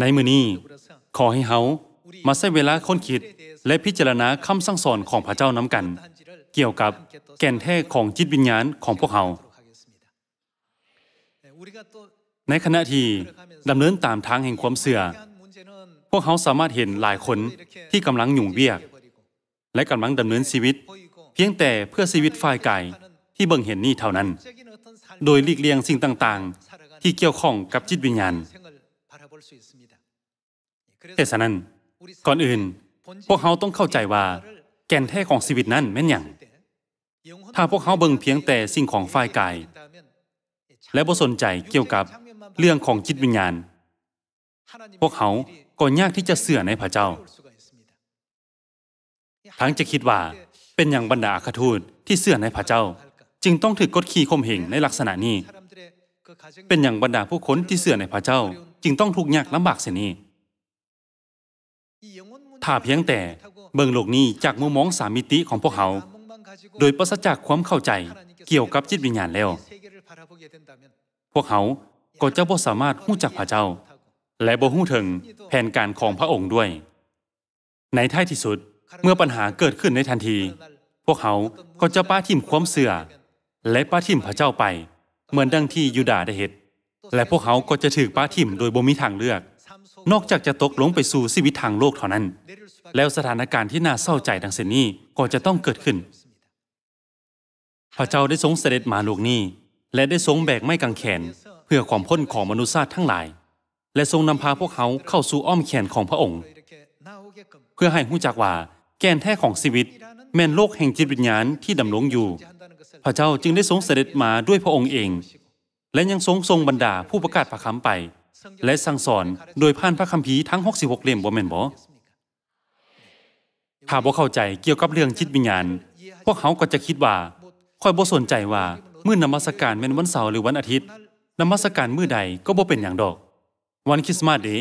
ในมือนี้ขอให้เฮามาใช้เวลาค้นคิดและพิจารณาคำสั่งสอนของพระเจ้านำกัน เกี่ยวกับแก่นแท้ของจิตวิญญาณของพวกเฮาในขณะที่ดำเนินตามทางแห่งความเสื่อ พวกเขาสามารถเห็นหลายคนที่กำลังหยุ่งเวียก และกำลังดำเนินชีวิต เพียงแต่เพื่อชีวิตฝ่ายกายที่เบิ่งเห็นนี่เท่านั้น โดยลีกเลี่ยงสิ่งต่างๆ ที่เกี่ยวข้องกับจิตวิญญาณ่ฉะนั้น ก่อนอื่นพวกเขาต้องเข้าใจว่าแก่นแท้ของชีวิตนั้นแม่นอย่าง ถ้าพวกเขาเบิ่งเพียงแต่สิ่งของฝ่ายกาย และบ่สนใจเกี่ยวกับเรื่องของจิตวิญญาณ พวกเขาก็ยากที่จะเสื่อในพระเจ้าทั้งจะคิดว่าเป็นอย่างบรรดาอาคทูตที่เสื่อในพระเจ้า จึงต้องถือกดขี่ข่มเหงในลักษณะนี้ เป็นอย่างบรรดาผู้คนที่เสื่อในพระเจ้า จึงต้องทุกข์ยากลำบากเสียนี้ถ้าเพียงแต่เบิ่งโลกนี้จากมุมมองสามิติของพวกเขาโดยปราศจากความเข้าใจเกี่ยวกับจิตวิญญาณแล้วพวกเขาก็จะบ่สามารถหู้จักพระเจ้า และบ่หู้ถึงแผนการของพระองค์ด้วย ในท้ายที่สุดเมื่อปัญหาเกิดขึ้นในทันที พวกเขาก็จะป้าทิมความเสื่อ และป้าทิมพระเจ้าไป เหมือนดังที่ยูดาได้เหตุและพวกเขาก็จะถือป้าทิมโดยบ่มีทางเลือกนอกจากจะตกลงไปสู่ชีวิตทางโลกเท่านั้น แล้วสถานการณ์ที่น่าเศร้าใจดังเสนี้ก็จะต้องเกิดขึ้นพระเจ้าได้ทรงเสด็จมาโลกนี้ และได้ทรงแบกไม้กางแขนเพื่อความพ้นของมนุษย์ทั้งหลาย และทรงนำพาพวกเขาเข้าสู่อ้อมแขนของพระองค์ เพื่อให้หู้จักว่า แกนแท้ของชีวิตแม่นโลกแห่งจิตวิญญาณที่ดำรงอยู่พระเจ้าจึงได้ทรงเสด็จมาด้วยพระองค์เอง และยังทรงทรงบรรดาผู้ประกาศพระคำไปและสั่งสอนโดยผ่านพระคัมภีร์ทั้ง 66เล่มบ่แม่นบ่ ถ้าบ่เข้าใจเกี่ยวกับเรื่องจิตวิญญาณ พวกเขาก็จะคิดว่า ค่อยบ่สนใจว่า มื้อนมัสการแม่นวันเสาร์หรือวันอาทิตย์นมัสการมื้อใดก็บ่เป็นหยังดอก วันคริสต์มาสเด้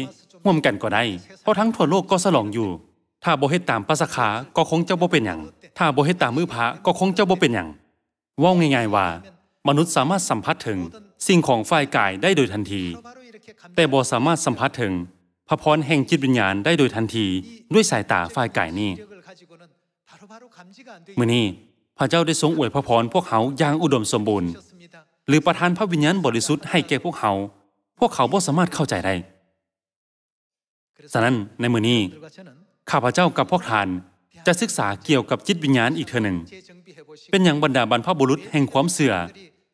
ร่วมกันก็ได้ เพราะทั้งทั่วโลกก็สลองอยู่ ถ้าบ่เฮ็ดตามภาษาขาก็คงจะบ่เป็นหยังถ้าบ่เฮ็ดตามมื้อพระก็คงจะบ่เป็นหยังเว้าง่ายๆว่า มนุษย์สามารถสัมผัสถึง สิ่งของฝ่ายกายได้โดยทันทีแต่บ่สามารถสัมผัสถึงพระพรแห่งจิตวิญญาณได้โดยทันทีด้วยสายตาฝ่ายกายนี้มื้อนี้พระเจ้าได้ทรงอวยพระพรพวกเขาอย่างอุดมสมบูรณ์ หรือประทานพระวิญญาณบริสุทธิ์ให้แก่พวกเขาพวกเขาบ่สามารถเข้าใจได้ฉะนั้นในมื้อนี้ข้าพเจ้ากับพวกทานจะศึกษาเกี่ยวกับจิตวิญญาณอีกเทอหนึ่ง เป็นอย่างบรรดาบรรพบุรุษแห่งความเสื่อ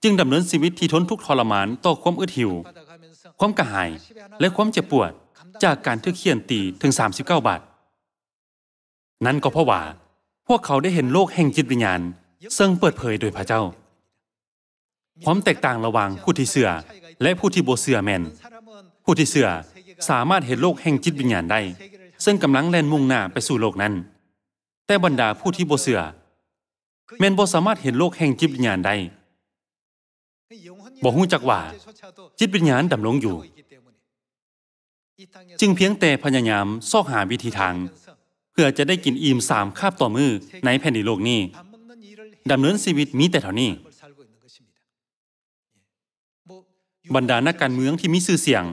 จึงดำเนินชีวิตที่ทนทุกข์ทรมานต่อความอึดหิวความกระหายและความเจ็บปวดจากการทูกเขียนตีถึง 39บาทนั่นก็เพราะว่า พวกเขาได้เห็นโลกแห่งจิตวิญญาณ ซึ่งเปิดเผยโดยพระเจ้าความแตกต่างระหว่างผู้ที่เสือและผู้ที่โบเสือแมนผู้ที่เสือสามารถเห็นโลกแห่งจิตวิญญาณได้ ซึ่งกำลังแล่นมุ่งหน้าไปสู่โลกนั้น แต่บรรดาผู้ที่โบเสื่อแมนโบสามารถเห็นโลกแห่งจิตวิญญาณได้บ่ฮู้จักว่า จิตวิญญาณดำรงอยู่ จึงเพียงแต่พยายามซอกหาวิธีทาง เพื่อจะได้กินอิ่มสามคาบต่อมือในแผ่นดินโลกนี้ดำเนินชีวิตมีแต่เท่านี้ บรรดานักการเมืองที่มีชื่อเสียง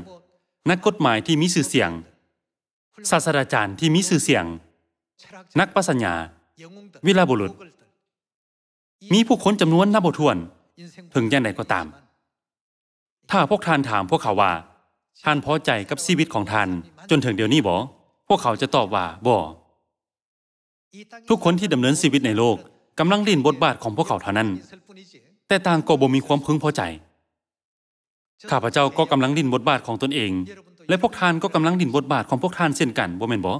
นักกฎหมายที่มีชื่อเสียง ศาสตราจารย์ที่มีชื่อเสียง นักปัญญาวิลาบุรุษ มีผู้คนจำนวนนับบ่ถ้วนถึงยังไรก็ตามถ้าพวกท่านถามพวกเขาว่า ท่านพอใจกับชีวิตของท่านจนถึงเดี๋ยวนี้บ่พวกเขาจะตอบว่าบ่ทุกคนที่ดำเนินชีวิตในโลกกำลังดิ้นบทบาทของพวกเขาเท่านั้น แต่ต่างก็บ่มีความพึงพอใจ ข้าพเจ้าก็กำลังดิ้นบทบาทของตนเอง และพวกท่านก็กำลังดิ้นบทบาทของพวกท่านเช่นกันบ่แม่นบ่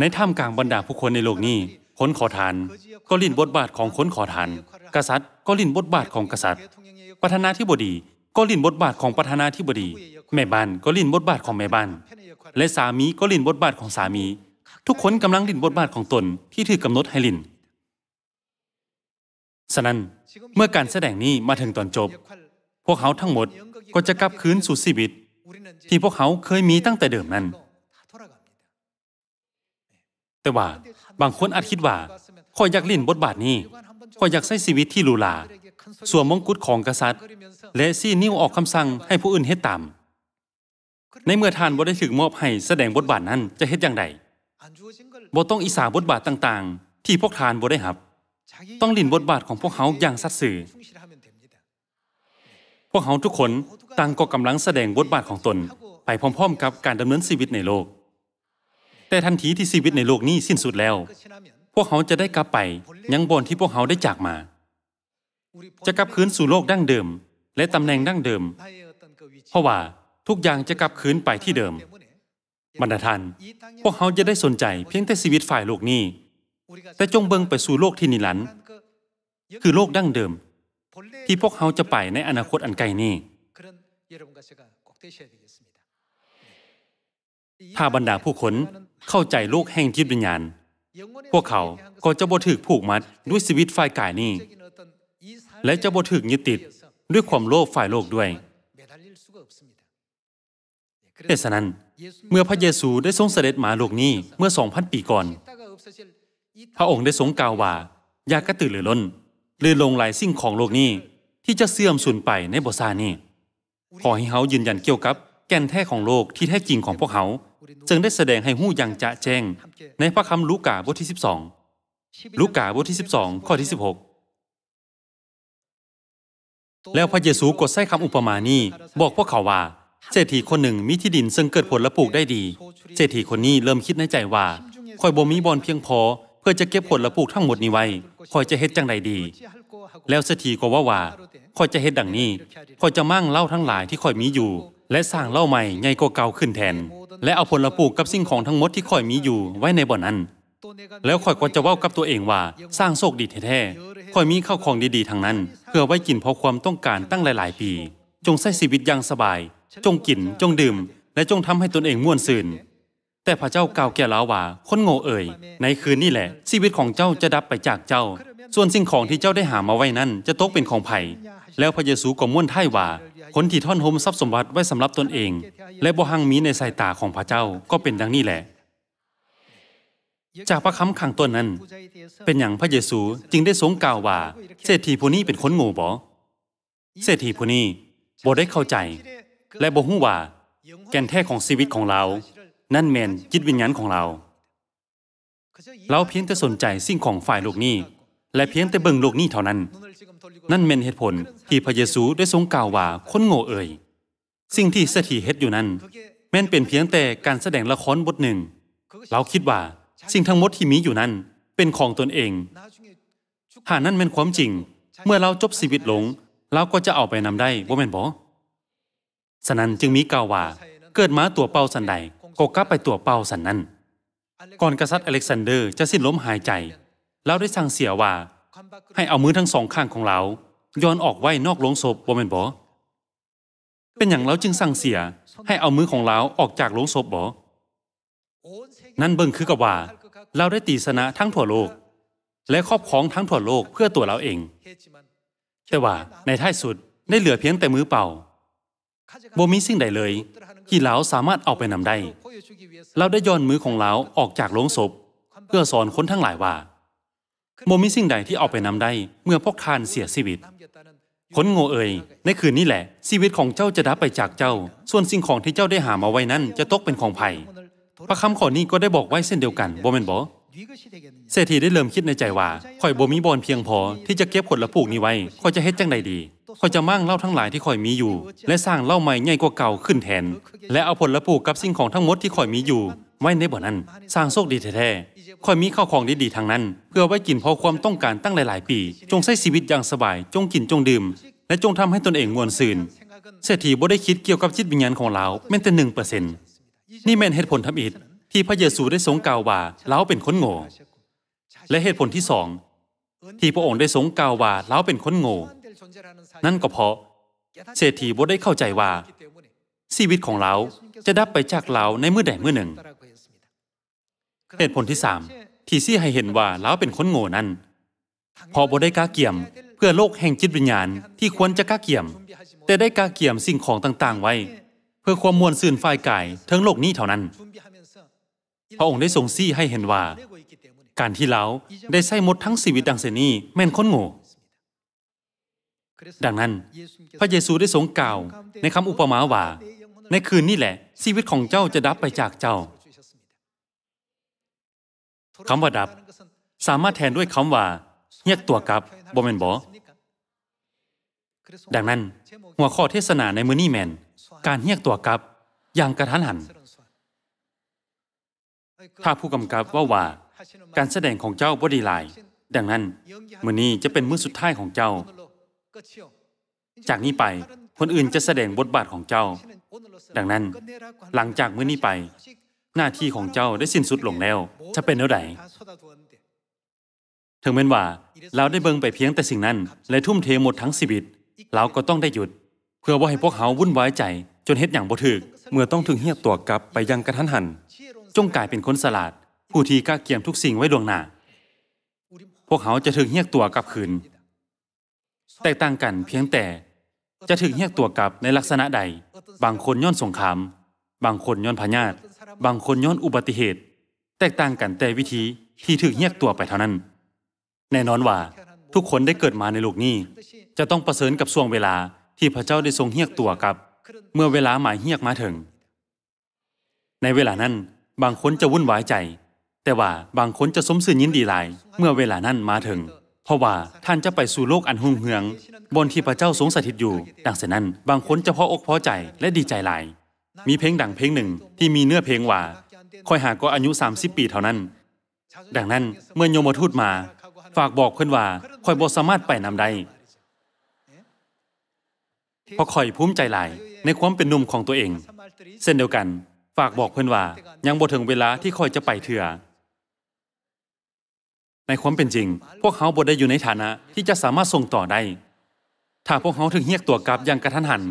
ในท่ามกลางบรรดาผู้คนในโลกนี้คนขอทานก็ลิ้นบทบาทของคนขอทาน กษัตริย์ก็ลิ้นบทบาทของกษัตริย์ประธานาธิบดีก็ลินบทบาทของประธานาธิบดี แม่บ้านก็ลินบทบาทของแม่บ้าน และสามีก็ลินบทบาทของสามี ทุกคนกำลังลินบทบาทของตนที่ถือกำหนดให้ลินฉะนั้นเมื่อการแสดงนี้มาถึงตอนจบ พวกเขาทั้งหมดก็จะกลับคืนสู่ชีวิต ที่พวกเขาเคยมีตั้งแต่เดิมนั้น แต่ว่าบางคนอาจคิดว่าขอยอยากลิ่นบทบาทนี้ขอยอยากใช้ชีวิตที่ลูลาสวมมงกุฎของกษัตริย์ และซี่นิ้วออกคำสั่งให้ผู้อื่นเฮ็ดตาม ในเมื่อท่านบ่ได้ถึงมอบให้แสดงบทบาทนั้นจะเฮ็ดอย่างไรบ่ต้องอิสาบทบาทต่างๆ ที่พวกทานบ่ได้รับ ต้องลินบทบาทของพวกเขาอย่างสัตย์สื่อ พวกเขาทุกคนต่างก็กำลังแสดงบทบาทของตน ไปพร้อมๆ กับการดำเนินชีวิตในโลก แต่ทันทีที่ชีวิตในโลกนี้สิ้นสุดแล้ว พวกเขาจะได้กลับไปยังบ่อนที่พวกเขาได้จากมาจะกลับคืนสู่โลกดั้งเดิม และตำแหน่งดั้งเดิม เพราะว่าทุกอย่างจะกลับคืนไปที่เดิม บรรดาท่านพวกเขาจะได้สนใจเพียงแต่ชีวิตฝ่ายโลกนี้ แต่จงเบิงไปสู่โลกที่นิรันดร์คือโลกดั้งเดิม ที่พวกเขาจะไปในอนาคตอันไกลนี้ ถ้าบรรดาผู้คนเข้าใจโลกแห่งจิตวิญญาณ พวกเขาก็จะบ่ถูกผูกมัดด้วยชีวิตฝ่ายกายนี้และจะบถึกยึดติดด้วยความโลภฝ่ายโลกด้วยเตสนั้นเมื่อพระเยซูได้ทรงเสด็จมาโลกนี้เมื่อ 2,000 ปีก่อน พระองค์ได้ทรงกล่าวว่า อยากระตือรือร้นหรือลงไหลสิ่งของโลกนี้ที่จะเสื่อมสูญไปในบทซานี้ขอให้เฮายืนยันเกี่ยวกับแก่นแท้ของโลกที่แท้จริงของพวกเขาจึงได้แสดงให้หู้ยังจะแจ้ง ในพระคำลูกาบทที่ 12 ลูกาบทที่ 12 ข้อที่16แล้วพระเยซูกดใส้คำอุปมานี้บอกพวกเขาว่า เศรษฐีคนหนึ่งมีที่ดินซึ่งเกิดผลและปลูกได้ดีเศรษฐีคนนี้เริ่มคิดในใจว่าคอยบ่มีบอลเพียงพอ เพื่อจะเก็บผลและปลูกทั้งหมดนี้ไว้คอยจะเฮ็ดจังใดดี แล้วเศรษฐีก็ว่าว่าคอยจะเฮ็ดดังนี้คอยจะมั่งเล่าทั้งหลายที่คอยมีอยู่ และสร้างเล่าใหม่ใหญ่กว่าเก่าขึ้นแทน และเอาผลละปลูกกับสิ่งของทั้งหมดที่คอยมีอยู่ไว้ในบ่อนั้นแล้วข่อยกวรจะเว้ากับตัวเองว่า สร้างโชคดีแท้ๆข่อยมีข้าวของดีๆ ทางนั้น เพื่อไว้กินพอความต้องการตั้งหลาย ๆปี จงใช้ชีวิตอย่างสบาย จงกิน จงดื่ม และจงทำให้ตนเองม่วนซื่นแต่พระเจ้ากล่าวแก่เราว่าคนโง่เอ่ย ในคืนนี้แหละชีวิตของเจ้าจะดับไปจากเจ้า ส่วนสิ่งของที่เจ้าได้หามาไว้นั้นจะตกเป็นของไผ่แล้วพระเยซูก็ม่วนท้ายว่า คนที่ท่อนโฮมทรัพย์สมบัติไว้สำหรับตนเอง และบ่หังมีในสายตาของพระเจ้าก็เป็นดังนี้แหละจากพระคำขังตัวนั้น เป็นอย่างพระเยซูจึงได้ทรงกล่าวว่า เศรษฐีผู้นี้เป็นคนโง่บ่เศรษฐีผู้นี้บ่ได้เข้าใจ และบ่ฮู้ว่า แก่นแท้ของชีวิตของเรา นั่นแม่นจิตวิญญาณของเรา เราเพียงแต่สนใจสิ่งของฝ่ายโลกนี้ และเพียงแต่เบิ่งโลกนี้เท่านั้น นั่นเป็นเหตุผลที่พระเยซูได้ทรงกล่าวว่า คนโง่เอ่ยสิ่งที่เศรษฐีเฮ็ดอยู่นั้น แม่นเป็นเพียงแต่ การแสดงละครบทหนึ่ง เราคิดว่าสิ่งทั้งหมดที่มีอยู่นั้นเป็นของตนเอง หากนั่นเป็นความจริง เมื่อเราจบชีวิตลงเราก็จะเอาไปนำได้ว่าแม่นบ่ฉะนั้นจึงมีกล่าวว่า เกิดมาตัวเป่าสันใดก็กลับไปตัวเป่าสันนั้นก่อนกษัตริย์อเล็กซานเดอร์จะสิ้นลมหายใจเราได้สั่งเสียว่า ให้เอามือทั้งสองข้างของเราย้อนออกไว้นอกลงศพว่าแม่นบ่เป็นอย่างเราจึงสั่งเสียให้เอามือของเราออกจากลงศพบ่นั่นเบิ่งคือกับว่าเราได้ตีสนะทั้งทั่วโลก และครอบครองทั้งทั่วโลกเพื่อตัวเราเองแต่ว่าในท้ายสุด ได้เหลือเพียงแต่มือเปล่าบ่มีสิ่งใดเลยที่เราสามารถเอาไปนำได้ เราได้ย้อนมือของเราออกจากโลงศพ เพื่อสอนคนทั้งหลายว่าบ่มีสิ่งใดที่เอาไปนำได้เมื่อพวกทานเสียชีวิตคนโง่เอ๋ยในคืนนี้แหละชีวิตของเจ้าจะดับไปจากเจ้า ส่วนสิ่งของที่เจ้าได้หามาไว้นั้นจะตกเป็นของไผ่พระคำขอนี้ก็ได้บอกไว้เส้นเดียวกันบ่แม่นบ่เศรษฐีได้เริ่มคิดในใจว่าข่อยบ่มีบอลเพียงพอ ที่จะเก็บขดละผูกนี้ไว้ข่อยจะเฮ็ดจังไดดีข่อยจะมั่งเล่าทั้งหลายที่ข่อยมีอยู่ และสร้างเล่าใหม่ใหญ่กว่าเก่าขึ้นแทน และเอาผลละผูกกับสิ่งของทั้งหมดที่ข่อยมีอยู่ไว้ในบ่อนั้น สร้างโชคดีแท้ๆข่อยมีข้าวของดีๆทางนั้น เพื่อไว้กินพอความต้องการตั้งหลายๆ ปี จงใช้ชีวิตอย่างสบาย จงกินจงดื่ม และจงทำให้ตนเองมวลซื่นเศรษฐีบ่ได้คิดเกี่ยวกับจิตวิญญาณของเราแม้แต่1%เนี่แม่นเหตุผลทำอิดที่พระเยซูได้ทรงกล่าวว่าเล้าเป็นคนโง่และเหตุผลที่สอง ที่พระองค์ได้ทรงกล่าวว่าเล้าเป็นคนโง่นั่นก็เพราะ เศรษฐีบ่ได้เข้าใจว่าชีวิตของเราจะดับไปจากเราในเมื่อใดเมื่อหนึ่ง เหตุผลที่สามที่ซี่ให้เห็นว่าเราเป็นคนโง่นั้นพอบ่ได้กล้าเกี่ยมเพื่อโลกแห่งจิตวิญญาณที่ควรจะกล้าเกี่ยม แต่ได้กล้าเกี่ยมสิ่งของต่าง ๆไว้พื่อความมวลซื่นฝ่ายกายทิงโลกนี้เท่านั้น พระองค์ได้ทรงซี่ให้เห็นว่า การที่เราได้ใส่หมดทั้งชีวิตดังเสนี้ แม่นคนโง่ ดังนั้น พระเยซูได้ทรงกล่าวในคำอุปมาว่า ในคืนนี้แหละชีวิตของเจ้าจะดับไปจากเจ้า คำว่าดับสามารถแทนด้วยคำว่าแยกตัวกับบอมเมนบอดังนั้นหัวข้อเทศนาในมือนี่แมนการเฮียกตัวกลับอย่างกระทันหัน ถ้าผู้กำกับว่าว่า การแสดงของเจ้าบอดีลายดังนั้นมื้อนี้จะเป็นมื้อสุดท้ายของเจ้า จากนี้ไปคนอื่นจะแสดงบทบาทของเจ้า ดังนั้นหลังจากมื้อนี้ไป หน้าที่ของเจ้าได้สิ้นสุดลงแล้ว จะเป็นเล่วใดถึงแม้นว่า เราได้เบิงไปเพียงแต่สิ่งนั้น และทุ่มเทหมดทั้งชีวิตเราก็ต้องได้หยุดพื่อว่าให้พวกเขาวุ่นวายใจ จนเฮ็ดอย่างบ่ถึกเมื่อต้องถึงเฮียบตัวกลับไปยังกระทันหัน จงกลายเป็นคนสลาด ผู้ที่กล้าเกี่ยมทุกสิ่งไว้ดวงหน้าพวกเขาจะถึงเฮียกตัวกลับคืน แตกต่างกันเพียงแต่ จะถึงเฮียกตัวกลับในลักษณะใด บางคนย้อนสงคราม บางคนย้อนพญาตบางคนย้อนอุบัติเหตุ แตกต่างกันแต่วิธีที่ถึงเฮียกตัวไปเท่านั้น แน่นอนว่าทุกคนได้เกิดมาในโลกนี้จะต้องประเสริญกับช่วงเวลาที่พระเจ้าได้ทรงเฮียกตัวกับ เมื่อเวลาหมายเฮียกมาถึง ในเวลานั้น บางคนจะวุ่นวายใจ แต่ว่าบางคนจะสมสื่นยินดีหลาย เมื่อเวลานั้นมาถึง เพราะว่าท่านจะไปสู่โลกอันหุ่งเหือง บนที่พระเจ้าทรงสถิตอยู่ ดังเสนั้นบางคนจะพออกพอใจและดีใจหลาย มีเพลงดังเพลงหนึ่งที่มีเนื้อเพลงว่าคอยหาก็อายุ30ปีเท่านั้น ดังนั้นเมื่อโยมทูตมา ฝากบอกเพื่อนว่าคอยบอสามารถไปนำได้เพราะคอยภูมิใจหลาย ในความเป็นหนุ่มของตัวเอง เส้นเดียวกันฝากบอกเพื่อนว่า ยังบ่ถึงเวลาที่คอยจะไปเถื่อ ในความเป็นจริง พวกเขาบ่ได้อยู่ในฐานะที่จะสามารถส่งต่อได้ ถ้าพวกเขาถึงเฮียกตัวกลับอย่างกระทันหัน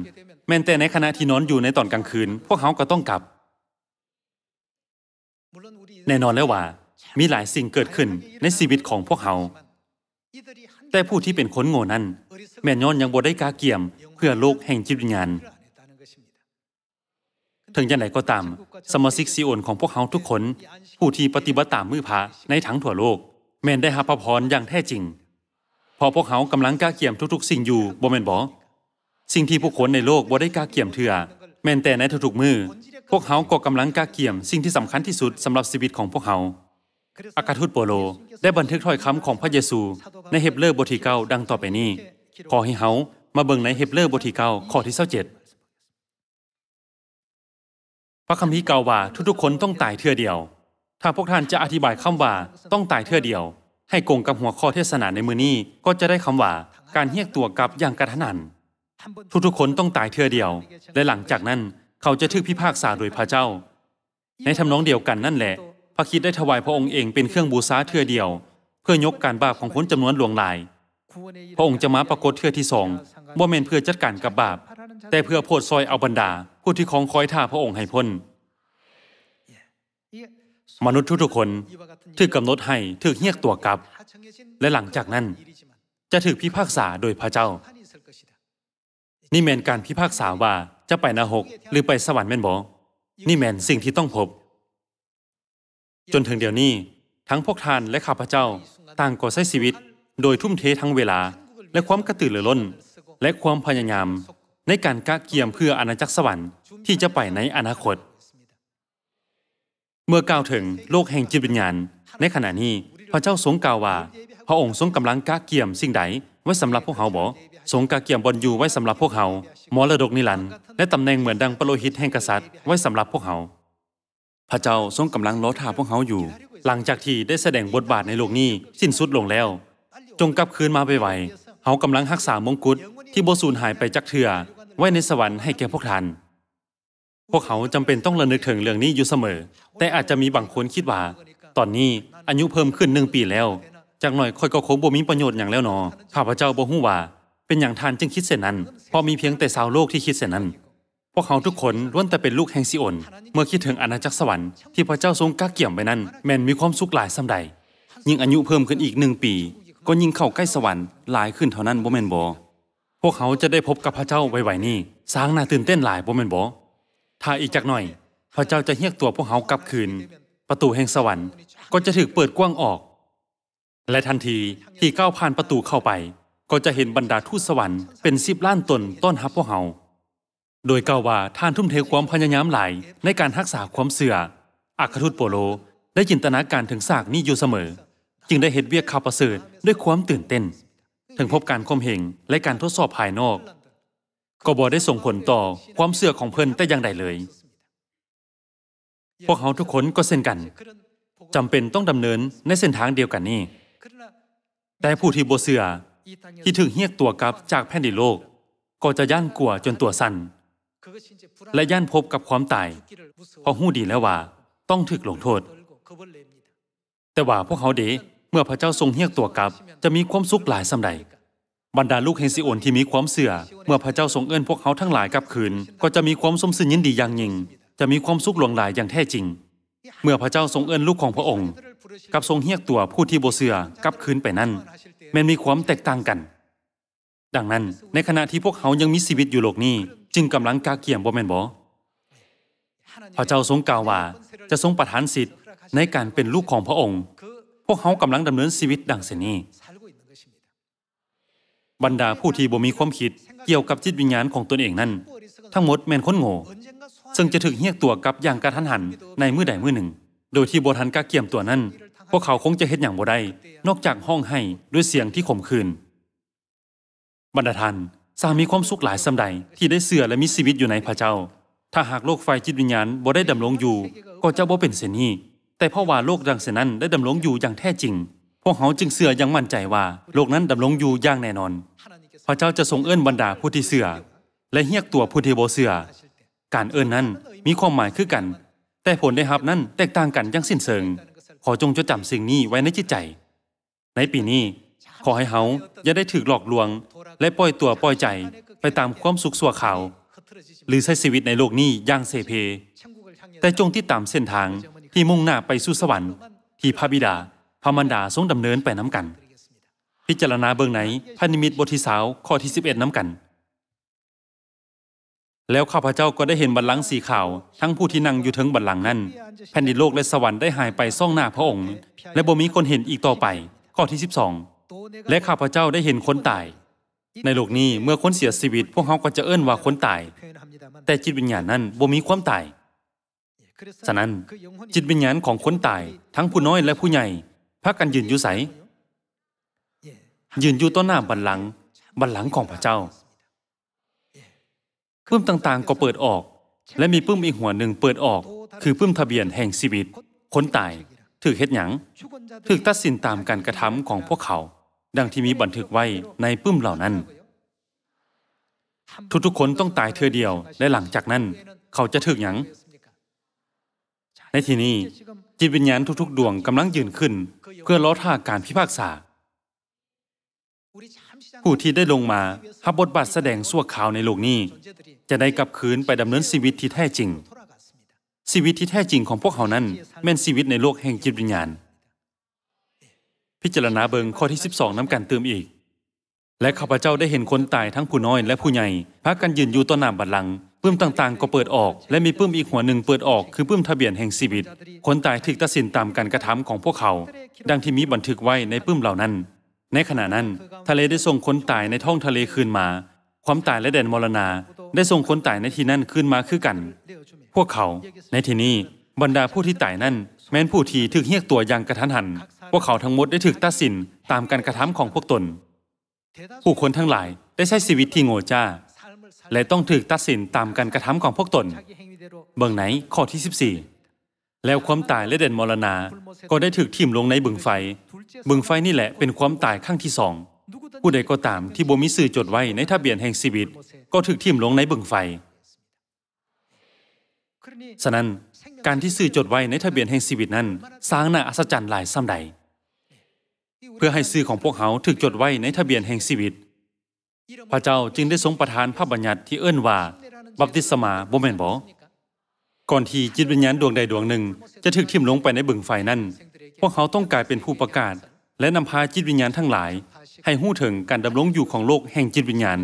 แม้แต่ในขณะที่นอนอยู่ในตอนกลางคืน พวกเขาก็ต้องกลับ แน่นอนแล้วว่า มีหลายสิ่งเกิดขึ้นในชีวิตของพวกเขาแต่ผู้ที่เป็นคนโง่นั้น แม่นย้อนยังบ่ได้กาเกี่ยมเพื่อโลกแห่งจิตวิญญาณ ถึงจะไหนก็ตาม สมาชิกซีโอนของพวกเขาทุกคน ผู้ที่ปฏิบัติตามมือพระ ในทั้งทั่วโลก แม่นได้หาพระพรอย่างแท้จริง พอพวกเขากำลังก้าเกี่ยมทุกๆ สิ่งอยู่บ่แม่นบ่สิ่งที่ผู้คนในโลกบ่ได้ก้าเกี่ยมเถื่อแม่นแต่ในทุกๆมือ พวกเขาก็กำลังก้าเกี่ยม สิ่งที่สำคัญที่สุดสำหรับชีวิตของพวกเขาอากาทูตโปโลได้บันทึกถ้อยคำของพระเยซูในเฮบเลอร์บทที่เก้าดังต่อไปนี้ ขอให้เฮามาเบิ่งในเฮบเลอร์บทที่เก้าข้อที่เเ้าจ็ดพระคัมภีร์กล่าวว่าทุกๆคนต้องตายเทื่อเดียว ถ้าพวกท่านจะอธิบายคำว่าต้องตายเทื่อเดียว ให้กงกับหัวข้อเทศนาในมือนี้ ก็จะได้คำว่าการเฮียกตัวกลับอย่างกระทันหัน ทุกๆคนต้องตายเทื่อเดียว และหลังจากนั้นเขาจะถึกพิพากษาโดยพระเจ้า ในทำนองเดียวกันนั่นแหละ พระคิดได้ถวายพระองค์เองเป็นเครื่องบูชาเทื่อเดียว เพื่อยกการบาปของคนจำนวนหลวงหลายพระองค์จะมาปรากฏเทื่อที่สองว่าเมนเพื่อจัดการกับบาป แต่เพื่อโพดซอยเอาบรรดาผู้ที่คองคอยท่าพระองค์ให้พ้น มนุษย์ทุกๆคน ถือกำหนดให้ ถือเฮียกตัวกลับ และหลังจากนั้น จะถือพิพากษาโดยพระเจ้า นี่แมนการพิพากษาว่าจะไปนรกหรือไปสวรรค์แม่นบอนี่แมนสิ่งที่ต้องพบ จนถึงเดี๋ยวนี้ทั้งพวกท่านและข้าพเจ้าต่างก็ใช้ชีวิตโดยทุ่มเททั้งเวลาและความกระตือรือร้นและความพยายาม ในการกะเกียมเพื่ออาณาจักรสวรรค์ที่จะไปในอนาคต เมื่อกล่าวถึงโลกแห่งจิตวิญญาณ ในขณะนี้พระเจ้าทรงกล่าวว่าพระองค์ทรงกำลังกะเกียมสิ่งใดไว้สำหรับพวกเขาบ่ทรงกะเกียมบนอยู่ไว้สำหรับพวกเขามรดกนิรันดร์และตำแหน่งเหมือนดังปโลหิตแห่งกษัตริย์ไว้สำหรับพวกเขาพระเจ้าทรงกำลังล้อท่าพวกเขาอยู่ หลังจากที่ได้แสดงบทบาทในโลกนี้สิ้นสุดลงแล้วจงกลับคืนมาไปไวเขากำลังหักษามงกุฎที่บสูญหายไปจากเถื่อไว้ในสวรรค์ให้แก่พวกท่าน พวกเขาจำเป็นต้องระลึกถึงเรื่องนี้อยู่เสมอ แต่อาจจะมีบางคนคิดว่า ตอนนี้อายุเพิ่มขึ้นหนึ่งปีแล้ว จากหน่อยค่อยก็คงบ่มีประโยชน์อย่างแล้วเนอ ข้าพเจ้าบ่ฮู้ว่า เป็นอย่างท่านจึงคิดเส่นนั้นเพราะมีเพียงแต่สาวโลกที่คิดเส่นนั้น พวกเขาทุกคนล้วนแต่เป็นลูกแห่งซิโอน เมื่อคิดถึงอาณาจักรสวรรค์ที่พระเจ้าทรงกักเกี่ยมไปนั้น แม่นมีความสุขหลายสำใด ยิ่งอายุเพิ่มขึ้นอีกหนึ่งปีก็ยิ่งเข้าใกล้สวรรค์หลายขึ้นเท่านั้นบ่แม่นบ่พวกเขาจะได้พบกับพระเจ้าไวๆนี่สร้างน่าตื่นเต้นหลายบ่แม่นบ่ถ้าอีกจักหน่อยพระเจ้าจะเรียกตัวพวกเขากลับคืน ประตูแห่งสวรรค์ ก็จะถูกเปิดกว้างออก และทันทีที่ก้าวผ่านประตูเข้าไป ก็จะเห็นบรรดาทูตสวรรค์เป็นสิบล้านตนต้อนรับพวกเขา โดยกล่าวว่าท่านทุ่มเทความพยายามหลายในการรักษาความเสื่ออัครทูตโปโลได้จินตนาการถึงสากนี้อยู่เสมอ จึงได้เห็นเวียกข่าวประเสริฐด้วยความตื่นเต้น ถึงพบการข่มเหงและการทดสอบภายนอก ก็บ่ได้ส่งผลต่อความเสื่อของเพิ่นแต่อย่างใดเลย พวกเขาทุกคนก็เช่นกัน จำเป็นต้องดำเนินในเส้นทางเดียวกันนี้ แต่ผู้ที่บ่เสื่อที่ถึงเฮียกตัวกับจากแผ่นดินโลก ก็จะย่านกลัวจนตัวสั่น และย่านพบกับความตายเพราะหู้ดีแล้วว่า ต้องถึกลงโทษ แต่ว่าพวกเขาเดเมื่อพระเจ้าทรงเฮียกตัวกลับจะมีความสุขหลายสำใดบรรดาลูกเฮซิโอนที่มีความเสื่อ เมื่อพระเจ้าทรงเอื้นพวกเขาทั้งหลายกลับคืน ก็จะมีความสมสินยินดีอย่างยิ่งจะมีความสุขหลวงหลายอย่างแท้จริง เมื่อพระเจ้าทรงเอื้นลูกของพระองค์ กับทรงเฮียกตัวผู้ที่โบเสื่อกลับคืนไปนั้นมันมีความแตกต่างกัน ดังนั้นในขณะที่พวกเขายังมีชีวิตอยู่โลกนี้ จึงกำลังกาเกี่ยมบ่แม่นบ่พระเจ้าทรงกล่าวว่าจะทรงประทานสิทธิ์ในการเป็นลูกของพระองค์พวกเขากำลังดำเนินชีวิตดังเสนีบรรดาผู้ที่บ่มีความคิดเกี่ยวกับจิตวิญญาณของตนเองนั้นทั้งหมดแม่นคนโง่ ซึ่งจะถึงเฮียกตัวกับอย่างกระทันหันในมือใดมือหนึ่ง โดยที่บ่ทันกะเกี่ยมตัวนั้นพวกเขาคงจะเฮ็ดหยังบ่ได้ นอกจากห้องให้ด้วยเสียงที่ข่มขืน บรรดาท่านสามีความสุขหลายสำใดที่ได้เสื่อและมีชีวิตอยู่ในพระเจ้า ถ้าหากโลกไฟจิตวิญญาณบ่ได้ดำรงอยู่ก็จะบ่เป็นเสนี้แต่เพราะว่าโลกดังเสนั้นได้ดำรงอยู่อย่างแท้จริง พวกเขาจึงเสื่อยังมั่นใจว่าโลกนั้นดำรงอยู่อย่างแน่นอน พระเจ้าจะทรงเอื้นบรรดาผู้ที่เสื่อและเฮียกตัวผู้ที่โบเสื่อ การเอื้นนั้นมีความหมายคือกัน แต่ผลได้รับนั้นแตกต่างกันอย่างสิ้นเชิง ขอจงจดจำสิ่งนี้ไว้ในจิตใจ ในปีนี้ ขอให้เฮาอย่าได้ถูกหลอกลวงและปล่อยตัวปล่อยใจไปตามความสุขสัวข่าวหรือใช้ชีวิตในโลกนี้อย่างเสเพ แต่จงที่ตามเส้นทางที่มุ่งหน้าไปสู่สวรรค์ที่พระบิดา พระมารดาทรงดำเนินไปน้ำกัน พิจารณาเบื้องไหนพันิมิตบทที่สาวข้อที่ 11 น้ำกัน แล้วข้าพเจ้าก็ได้เห็นบัลลังก์สีขาว ทั้งผู้ที่นั่งอยู่ถึงบัลลังก์นั้นแผ่นดินโลกและสวรรค์ได้หายไปซ่องหน้าพระองค์ และบ่มีคนเห็นอีกต่อไป ข้อที่ 12 และข้าพเจ้าได้เห็นคนตาย ในโลกนี้เมื่อคนเสียชีวิต พวกเขาก็จะเอิ้นว่าคนตาย แต่จิตวิญญาณนั้นบ่มีความตายฉะนั้นจิตวิญญาณของคนตายทั้งผู้น้อยและผู้ใหญ่พากันยืนอยู่ใสยืนอยู่ต้นหน้าบัลลังก์บัลลังก์ของพระเจ้าปื้มต่างๆก็เปิดออก และมีปื้มอีกหัวหนึ่งเปิดออก คือปื้มทะเบียนแห่งชีวิตคนตายถือเฮ็ดหยังถือตัดสินตามการกระทำของพวกเขา ดังที่มีบันทึกไว้ในปื้มเหล่านั้น ทุกๆคนต้องตายเธอเดียวและหลังจากนั้นเขาจะถึกหยังในที่นี้จิตวิญญาณทุกๆดวงกำลังยืนขึ้นเพื่อลอท่าการพิพากษา ผู้ที่ได้ลงมาฮับบทบาทแสดงสั่วขาวในโลกนี้ จะได้กลับคืนไปดำเนินชีวิตที่แท้จริงชีวิตที่แท้จริงของพวกเขานั้นแม่นชีวิตในโลกแห่งจิตวิญญาณ พิจารณาเบิงข้อที่ 12น้ำกันเติมอีก และข้าพเจ้าได้เห็นคนตายทั้งผู้น้อย และผู้ใหญ่พักกันยืนอยู่ต่อหน้าบัลลังกื้มต่างๆ ก็เปิดออก และมีปื้มอีกหัวหนึ่งเปิดออกคือปื้มทะเบียนแห่งชีวิต คนตายถึกตัดสินตามการกระทำของพวกเขา ดังที่มีบันทึกไว้ในปื้มเหล่านั้น ในขณะนั้น ทะเลได้ส่งคนตายในท้องทะเลคืนมา ความตายและแดนมรณาได้ส่งคนตายในที่นั่นคืนมาคือกัน พวกเขา ในที่นี้บรรดาผู้ที่ตายนั่นแม้นผู้ที่ถึกเฮียกตัวอย่างกระทันหัน พวกเขาทั้งหมดได้ถึกตัดสินตามการกระทำของพวกตน ผู้คนทั้งหลายได้ใช้ชีวิตที่โง่จ้าและต้องถูกตัดสินตามการกระทำของพวกตนเบื้องไหนข้อที่ 14 แล้วความตายและเด่นมรณาก็ได้ถืกทิ่มลงในบึงไฟ บึงไฟนี่แหละเป็นความตายขั้งที่สองผู้ใดก็ตาม ที่บ่มีสื่อจดไว้ในทะเบียนแห่งชีวิต ก็ถืกทิ่มลงในบึงไฟฉะนั้นการที่สื่อจดไว้ในทะเบียนแห่งชีวิตนั้น สร้างน่าอัศจรรย์หลายซ้ำใดเพื่อให้สื่อของพวกเขาถึกจดไว้ ในทะเบียนแห่งชีวิตพระเจ้าจึงได้ทรงประทานพระบัญญัติที่เอื้นว่า บัพติศมาบ่แม่นบ่ก่อนที่จิตวิญญาณดวงใดดวงหนึ่ง จะถึกทิ่มลงไปในบึงไฟนั้น พวกเขาต้องกลายเป็นผู้ประกาศ และนำพาจิตวิญญาณทั้งหลาย ให้หู้ถึงการดำรงอยู่ของโลกแห่งจิตวิญญาณ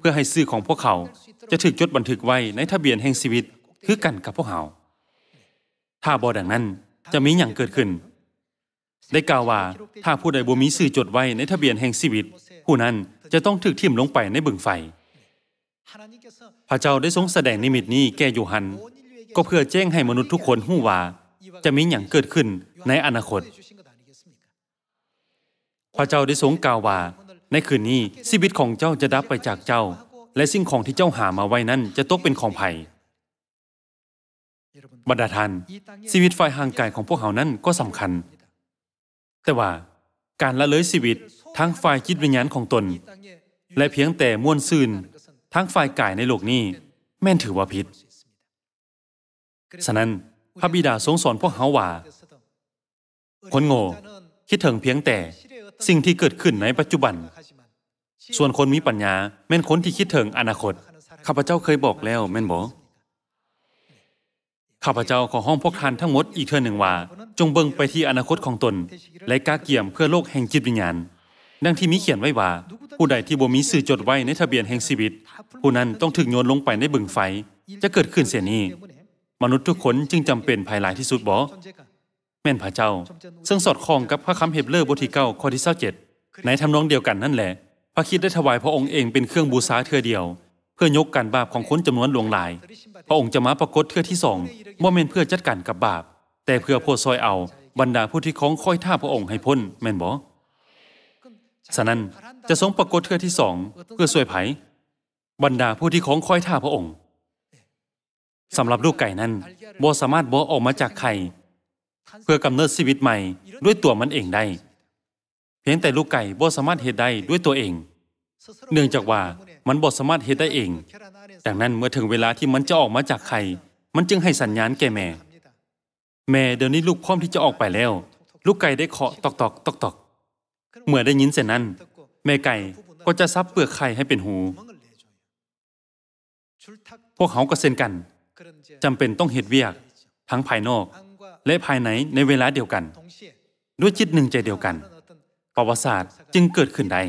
เพื่อให้ซื่อของพวกเขาจะถึกจดบันทึกไว้ในทะเบียนแห่งชีวิต คือกันกับพวกเขาถ้าบ่ดังนั้นจะมีอย่างเกิดขึ้น ได้กล่าวว่าถ้าผู้ใดบ่มีสื่อจดไว้ในทะเบียนแห่งชีวิตผู้นั้นจะต้องถึกทิ่มลงไปในบึงไฟ พระเจ้าได้ทรงแสดงนิมิตนี้แก่โยฮัน ก็เพื่อแจ้งให้มนุษย์ทุกคนหู้ว่า จะมีอย่างเกิดขึ้นในอนาคต พระเจ้าได้ทรงกล่าวว่า ในคืนนี้ชีวิตของเจ้าจะดับไปจากเจ้า และสิ่งของที่เจ้าหามาไว้นั้นจะตกเป็นของไผ่บรรดาท่านชีวิตฝ่ายห่างไกลของพวกเขานั้นก็สำคัญ แต่ว่าการละเลยชีวิตทั้งฝ่ายจิตวิญญาณของตน และเพียงแต่ม่วนซื่นทั้งฝ่ายกายในโลกนี้ แม่นถือว่าผิด ฉะนั้นพระบิดาทรงสอนพวกเฮาว่า คนโง่คิดถึงเพียงแต่สิ่งที่เกิดขึ้นในปัจจุบัน ส่วนคนมีปัญญา แม่นคนที่คิดถึงอนาคตข้าพเจ้าเคยบอกแล้วแม่นบอกข้าพเจ้าขอห้องพวกท่านทั้งหมดอีกเทื่อหนึ่งว่า จงเบิ่งไปที่อนาคตของตน และกาเกี่ยมเพื่อโลกแห่งจิตวิญญาณดังที่มีเขียนไว้ว่า ผู้ใดที่บ่มีสื่อจดไว้ ในทะเบียนแห่งชีวิต ผู้นั้นต้องถึงโยนลงไปในบึงไฟ จะเกิดขึ้นเสียนี้ มนุษย์ทุกคนจึงจำเป็นภายหลายที่สุดบ่แม่นพระเจ้า ซึ่งสอดคล้องกับพระคัมภีร์เฮบเร์บทที่9ข้อที่27ในทำนองเดียวกันนั่นแหละ พระคิดได้ถวายพระองค์เองเป็นเครื่องบูชาเทื่อเดียว เพื่อยกการบาปของคนจำนวนหลวงหลาย พระองค์จะมาปรากฏเทื่อที่สองบ่แม่นเพื่อจัดการกับบาป แต่เพื่อโพดซอยเอาบรรดาผู้ที่คล้องค่อยท่าพระองค์ให้พ้นแม่นบ่ฉะนั้นจะทรงปรากฏเทือที่สองเพื่อสวยไผบรรดาผู้ที่ของคอยท่าพระองค์สำหรับลูกไก่นั้นบ่สามารถบ่ออกมาจากไข่เพื่อกำเนิดชีวิตใหม่ ด้วยตัวมันเองได้ เพียงแต่ลูกไก่บ่สามารถเหตุได้ด้วยตัวเอง เนื่องจากว่ามันบ่สามารถเหตุได้เอง ดังนั้นเมื่อถึงเวลาที่มันจะออกมาจากไข่มันจึงให้สัญญาณแก่แม่ แม่เดี๋ยวนี้ลูกพร้อมที่จะออกไปแล้ว ลูกไก่ได้เคาะตอกตอกตอกตอกเมื่อได้ยินเสียนั้น แม่ไก่ก็จะซับเปลือกไข่ให้เป็นหู พวกเขาก็เซ็นกันจำเป็นต้องเหตุเวียก ทั้งภายนอก และภายในในเวลาเดียวกัน ด้วยจิตหนึ่งใจเดียวกัน ประวัติศาสตร์จึงเกิดขึ้นได้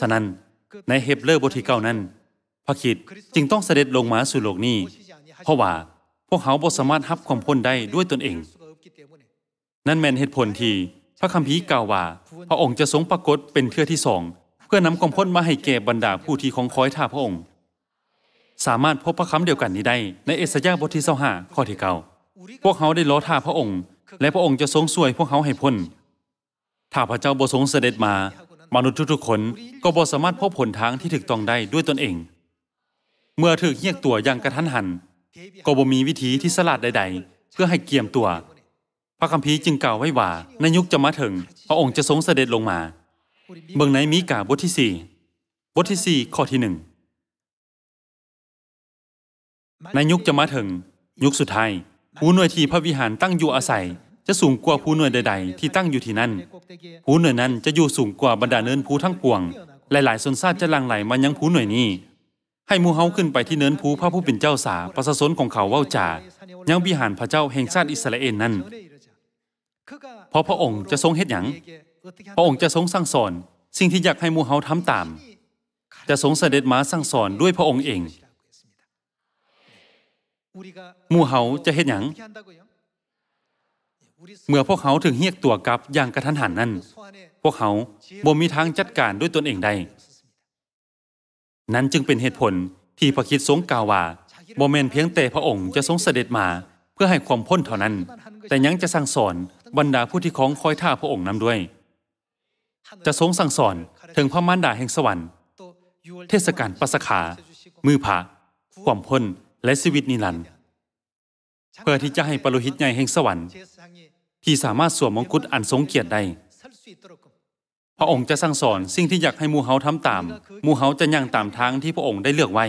ฉะนั้นในเฮบเลอร์บทที่เก้านั้น พระคิดจึงต้องเสด็จลงมาสู่โลกนี้ เพราะว่าพวกเขาบ่สามารถรับความพ้นได้ด้วยตนเอง นั่นแม่นเหตุผลที่ระคัมภีร์กล่าวว่า พระองค์จะทรงปรากฏเป็นเทื่อที่สองเพื่อนำกองพ้นมาให้แก่บรรดาผู้ที่ของคอยท่าพระองค์ สามารถพบพระคำเดียวกันนี้ได้ ในเอสยาบทที่ห้าข้อที่เก้าพวกเขาได้ล้อท่าพระองค์ และพระองค์จะทรงส่วยพวกเขาให้พ้นถ้าพระเจ้าบ่ทรงเสด็จมา มนุษย์ทุกๆคน ก็บ่สามารถพบผลทางที่ถูกต้องได้ด้วยตนเอง เมื่อถึกเยียกตัวอย่างกระทันหันก็บ่มีวิธีที่สลัดใด ๆ เพื่อให้เกี่ยมตัวระคัมภีร์จึงกล่าวไว้ว่า ในยุคจะมาถึง พระองค์จะทรงเสด็จลงมาเบื้องในมีกาบทที่สี่บทที่สี่ข้อที่หนึ่งในยุคจะมาถึง ยุคสุดท้ายผู้หน่วยที่พระวิหารตั้งอยู่อาศัย จะสูงกว่าผู้หน่วยใดๆที่ตั้งอยู่ที่นั่นผู้หน่วยนั้นจะอยู่สูงกว่าบรรดาเนินภูทั้งปวงหลายๆสนชาติจะลังไหลมายังผู้หน่วยนี้ ให้มูเฮาขึ้นไปที่เนินภูพระผู้เป็นเจ้าสาประสาสนของเขาเว้าจายังวิหารพระเจ้าแห่งชาติอิสราเอลนั้นเพราะพระองค์จะทรงเฮ็ดหยังพระองค์จะทรงสั่งสอน สิ่งที่อยากให้หมู่เฮาทำตาม จะทรงเสด็จมาสั่งสอนด้วยพระองค์เอง หมู่เฮาจะเฮ็ดหยังเมื่อพวกเขาถึงเฮียกตัวกลับอย่างกระทันหันนั้น พวกเขาบ่มีทางจัดการด้วยตนเองได้ นั้นจึงเป็นเหตุผลที่พระคิดทรงกล่าวว่าบ่แม่นเพียงแต่พระองค์จะทรงเสด็จมาเพื่อให้ความพ้นเท่านั้น แต่ยังจะสั่งสอนบรรดาผู้ที่คล้องคอยท่าพระองค์นำด้วย จะทรงสั่งสอนถึงพระมารดาแห่งสวรรค์ เทศกาลปัสขา มือผาความพ้น และชีวิตนิรันดร์เพื่อที่จะให้ปรุหิตใหญ่แห่งสวรรค์ ที่สามารถสวมมงกุฎอันทรงเกียรติได้ พระองค์จะสั่งสอน สิ่งที่อยากให้มูเฮาทำตาม มูเฮาจะย่างตามทางที่พระองค์ได้เลือกไว้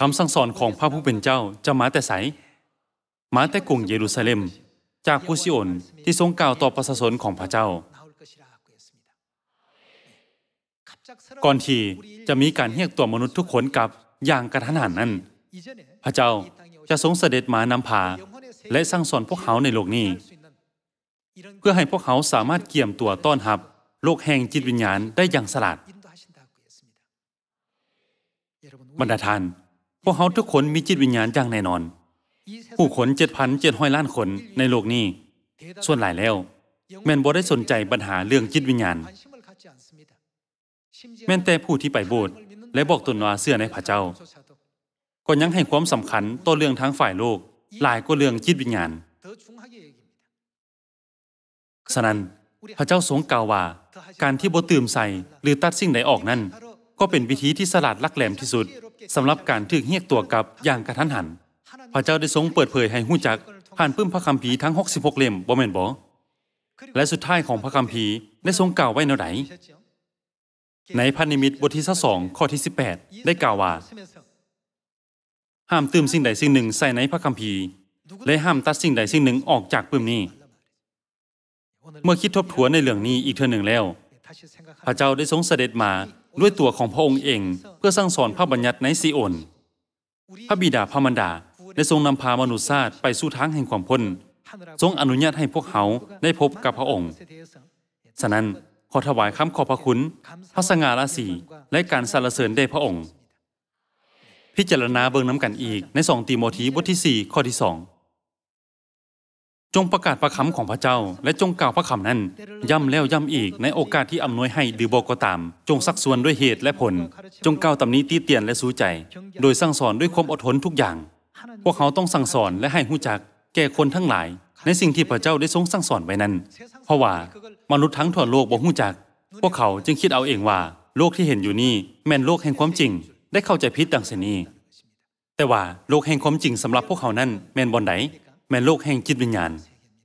คำสั่งสอนของพระผู้เป็นเจ้าจะมาแต่ไสมาแต่กรุงเยรูซาเล็มจากผู้ซิโอนที่ทรงกล่าวต่อประชาชนของพระเจ้า ก่อนที่จะมีการเรียกตัวมนุษย์ทุกคนกลับอย่างกระทันหันนั้น พระเจ้าจะทรงเสด็จมานำพาและสั่งสอนพวกเขาในโลกนี้ เพื่อให้พวกเขาสามารถเกี่ยมตัวต้อนรับ โลกแห่งจิตวิญญาณได้อย่างสลัดบรรดาท่านพวกเขาทุกคนมีจิตวิญญาณอย่างแน่นอนผู้คนเจ็ดพันเจ็ดห้อยล้านคนในโลกนี้ ส่วนหลายแล้ว แม่นบ่ได้สนใจปัญหาเรื่องจิตวิญญาณ แม่นแต่ผู้ที่ไปโบสถ์และบอกตนว่าเสื่อในพระเจ้าก็ยังให้ความสำคัญต่อเรื่องทางฝ่ายโลกหลายกว่าเรื่องจิตวิญญาณฉะนั้น พระเจ้าทรงกล่าวว่าการที่บ่ตื่มใส่ หรือตัดสิ่งใดออกนั้น ก็เป็นวิธีที่สลัดลักแหลมที่สุด สำหรับการถึกเฮียกตัวกับอย่างกระทันหันพระเจ้าได้ทรงเปิดเผยให้หู้จักผ่านปื้มพระคัมภีร์ทั้ง 66 เล่มบ่แม่นบ่และสุดท้ายของพระคัมภีร์ได้ทรงกล่าวไว้แนวไหน ในพันนิมิตบทที่2ข้อที่18ได้กล่าวว่าห้ามตื่มสิ่งใดสิ่งหนึ่งใส่ในพระคัมภีร์และห้ามตัดสิ่งใดสิ่งหนึ่งออกจากปื้มนี้ เมื่อคิดทบทวนในเรื่องนี้อีกเทื่อหนึ่งแล้ว พระเจ้าได้ทรงเสด็จมาด้วยตัวของพระองค์เองเพื่อสั่งสอนพระบัญญัติในซีโอน พระบิดาพระมันดาและทรงนำพามนุษยชาติไปสู่ทางแห่งความพ้น ทรงอนุญาตให้พวกเขาได้พบกับพระองค์ ฉะนั้นขอถวายคำขอบพระคุณพระสง่าราศีและการสรรเสริญแด่พระองค์ พิจารณาเบิงน้ำกันอีกในสองตีโมธีบทที่ 4ข้อที่สองจงประกาศพระคำของพระเจ้า และจงกล่าวพระคำนั้นย่ำแล้วย่ำอีกในโอกาสที่อำนวยให้หรือบอกก็ตาม จงสักส่วนด้วยเหตุและผล จงกล่าวตำนี้ตีเตียนและสู้ใจ โดยสั่งสอนด้วยความอดทนทุกอย่างพวกเขาต้องสั่งสอนและให้หูจัก แก่คนทั้งหลาย ในสิ่งที่พระเจ้าได้ทรงสั่งสอนไว้นั้น เพราะว่ามนุษย์ทั้งทั่วโลกบ่หูจัก พวกเขาจึงคิดเอาเองว่า โลกที่เห็นอยู่นี่แม่นโลกแห่งความจริง ได้เข้าใจผิดดังเสนีแต่ว่าโลกแห่งความจริงสำหรับพวกเขานั้นแม่นบอใไดแม่นโลกแห่งจิตวิญญาณ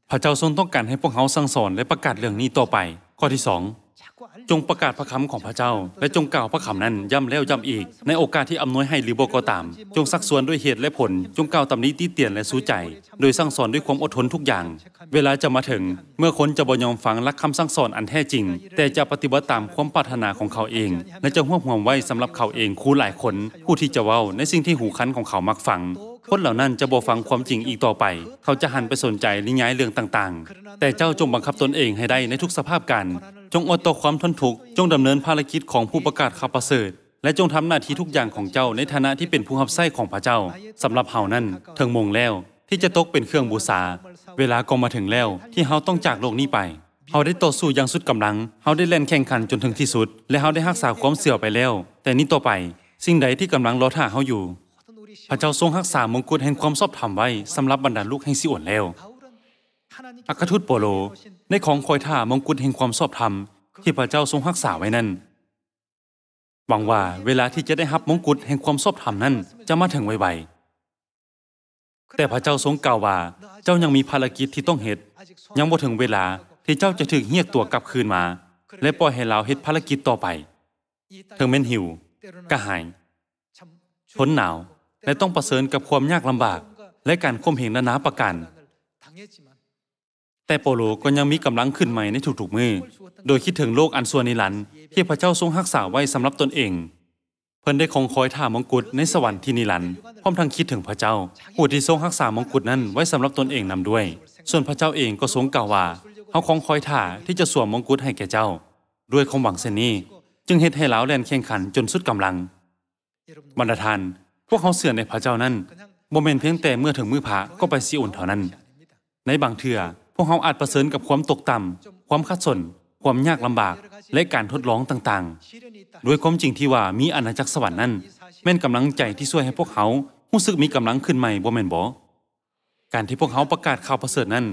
พระเจ้าทรงต้องการให้พวกเขาสั่งสอนและประกาศเรื่องนี้ต่อไป ข้อที่สองจงประกาศพระคำของพระเจ้า และจงกล่าวพระคำนั้นย้ำแล้วย้ำอีก ในโอกาสที่อำนวยให้หรือโบก็ตาม จงสักส่วนด้วยเหตุและผลจงกล่าวตำนี้ตีเตียนและสู้ใจ โดยสั่งสอนด้วยความอดทนทุกอย่าง เวลาจะมาถึงเมื่อคนจะบ่ยอมฟังรักคำสั่งสอนอันแท้จริง แต่จะปฏิบัติตามความปรารถนาของเขาเอง และจะห่วงห่วงไว้สำหรับเขาเองคู่หลายคนผู้ที่จะเว้าในสิ่งที่หูคันของเขามักฟัง คนเหล่านั้นจะบ่ฟังความจริงอีกต่อไป เขาจะหันไปสนใจนิยายเรื่องต่างๆแต่เจ้าจงบังคับตนเองให้ได้ในทุกสภาพการจงอดต่อความทนทุกข์จงดำเนินภารกิจของผู้ประกาศข่าวประเสริฐและจงทำหน้าที่ทุกอย่างของเจ้าในฐานะที่เป็นผู้หับไส้ของพระเจ้า สำหรับเฮานั้นเถิงมงแล้วที่จะตกเป็นเครื่องบูชาเวลาก็มาถึงแล้วที่เฮาต้องจากโลกนี้ไปเฮาได้ต่อสู้อย่างสุดกำลังเฮาได้แล่นแข่งขันจนถึงที่สุด และเฮาได้รักษาความเสื่อไปแล้ว แต่นี้ต่อไปสิ่งใดที่กำลังรอท่าเฮาอยู่ พระเจ้าทรงรักษามงกุฎแห่งความชอบธรรมไว้สำหรับบรรดาลูกแห่งซิ่อนแล้วอัครทูตโปโลในของคอยท่ามงกุฎแห่งความชอบธรรมที่พระเจ้าทรงรักษาไว้นั่น หวังว่าเวลาที่จะได้รับมงกุฎแห่งความชอบธรรมนั้นจะมาถึงไวๆแต่พระเจ้าทรงกล่าวว่าเจ้ายังมีภารกิจที่ต้องเฮ็ดยังบ่ถึงเวลาที่เจ้าจะถึงเรียกตัวกลับคืนมาและปล่อยให้เราเฮ็ดภารกิจต่อไปถึงแม่นหิวกระหายทนหนาวและต้องประเสริญกับความยากลำบาก และการข่มเหงนานาประการแต่โปโลก็ยังมีกำลังขึ้นใหม่ในทุกๆมือ โดยคิดถึงโลกอันส่วนนิรันด์ที่พระเจ้าทรงรักษาไว้สำหรับตนเอง เพิ่นได้คงคอยท่ามงกุฎในสวรรค์ที่นิรันด์พร้อมทั้งคิดถึงพระเจ้าผู้ที่ทรงรักษามงกุฎนั้นไว้สำหรับตนเองนำด้วย ส่วนพระเจ้าเองก็ทรงกล่าวว่าเขาคงคอยท่าที่จะสวมมงกุฎให้แก่เจ้า ด้วยความหวังเช่นนี้จึงเฮ็ดให้ลาวแลนแข่งขันจนสุดกำลัง บรรดาทาน พวกเขาเสื่อในพระเจ้านั้นบ่แม่นเพียงแต่เมื่อถึงมือพระก็ไปสิุ่นเท่านั้น ในบางเทื่อพวกเขาอาจประเสริญกับความตกต่ำความขัดสน ความยากลำบาก และการทดลองต่างๆ ด้วยความจริงที่ว่ามีอาณาจักรสวรรค์นั้นแม่นกำลังใจที่ช่วยให้พวกเขารู้สึกมีกำลังขึ้นใหม่บ่แม่นบ่การที่พวกเขาประกาศข่าวประเสริฐนั้น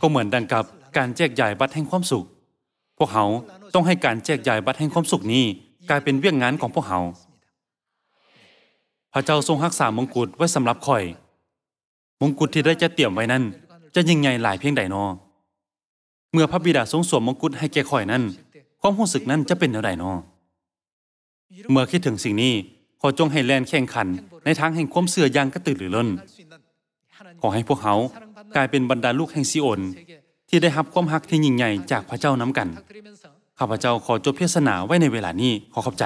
ก็เหมือนดังกับ การแจกใหญ่บัตรแห่งความสุข พวกเขาต้องให้การแจกใหญ่บัตรแห่งความสุขนี้ กลายเป็นเวียงงานของพวกเขาพระเจ้าทรงรักษามงกุฎไว้สำหรับข่อยมงกุฎที่ได้จะเตรียมไว้นั้นจะยิ่งใหญ่หลายเพียงใดนอเมื่อพระบิดาทรงสวมมงกุฎให้แก่ข่อยนั้น ความรู้สึกนั้นจะเป็นท่าใดนอเมื่อคิดถึงสิ่งนี้ ขอจงให้แลนแข่งขัน ในทางแห่งความเสื่อยังกระตือรือร้นขอให้พวกเขากลายเป็นบรรดาลูกแห่งซิโอน ที่ได้รับความรักที่ยิ่งใหญ่จากพระเจ้าน้ำกัน ข้าพเจ้าขอจบเทศนาไว้ในเวลานี้ขอขอบใจ